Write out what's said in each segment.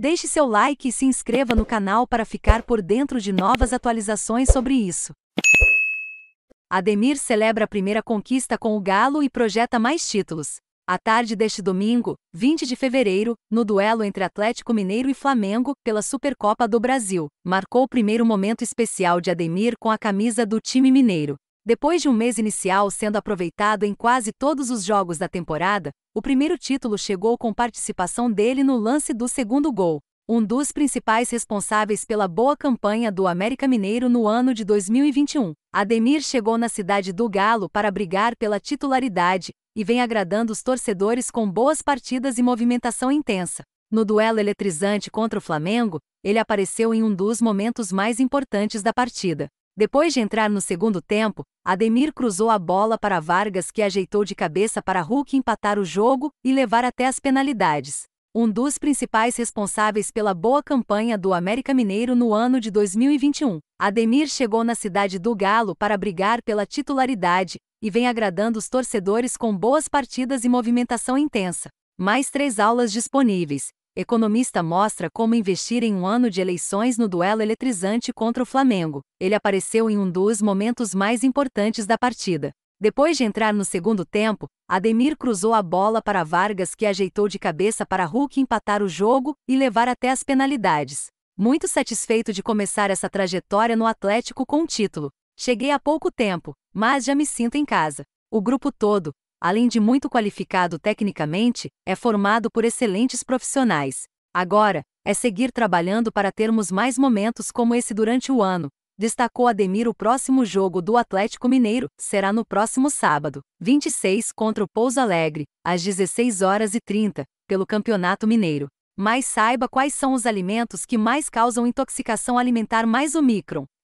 Deixe seu like e se inscreva no canal para ficar por dentro de novas atualizações sobre isso. Ademir celebra a primeira conquista com o Galo e projeta mais títulos. À tarde deste domingo, 20 de fevereiro, no duelo entre Atlético Mineiro e Flamengo pela Supercopa do Brasil, marcou o primeiro momento especial de Ademir com a camisa do time mineiro. Depois de um mês inicial sendo aproveitado em quase todos os jogos da temporada, o primeiro título chegou com participação dele no lance do segundo gol, um dos principais responsáveis pela boa campanha do América Mineiro no ano de 2021. Ademir chegou na cidade do Galo para brigar pela titularidade e vem agradando os torcedores com boas partidas e movimentação intensa. No duelo eletrizante contra o Flamengo, ele apareceu em um dos momentos mais importantes da partida. Depois de entrar no segundo tempo, Ademir cruzou a bola para Vargas que ajeitou de cabeça para Hulk empatar o jogo e levar até as penalidades. Um dos principais responsáveis pela boa campanha do América Mineiro no ano de 2021, Ademir chegou na cidade do Galo para brigar pela titularidade e vem agradando os torcedores com boas partidas e movimentação intensa. Mais três aulas disponíveis, Economista mostra como investir em um ano de eleições no duelo eletrizante contra o Flamengo. Ele apareceu em um dos momentos mais importantes da partida. Depois de entrar no segundo tempo, Ademir cruzou a bola para Vargas, que ajeitou de cabeça para Hulk empatar o jogo e levar até as penalidades. Muito satisfeito de começar essa trajetória no Atlético com o título. Cheguei há pouco tempo, mas já me sinto em casa. O grupo todo, além de muito qualificado tecnicamente, é formado por excelentes profissionais. Agora, é seguir trabalhando para termos mais momentos como esse durante o ano. Destacou Ademir o próximo jogo do Atlético Mineiro será no próximo sábado, 26 contra o Pouso Alegre, às 16 horas e 30, pelo Campeonato Mineiro. Mas saiba quais são os alimentos que mais causam intoxicação alimentar mais o micron.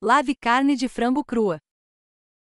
Lave carne de frango crua.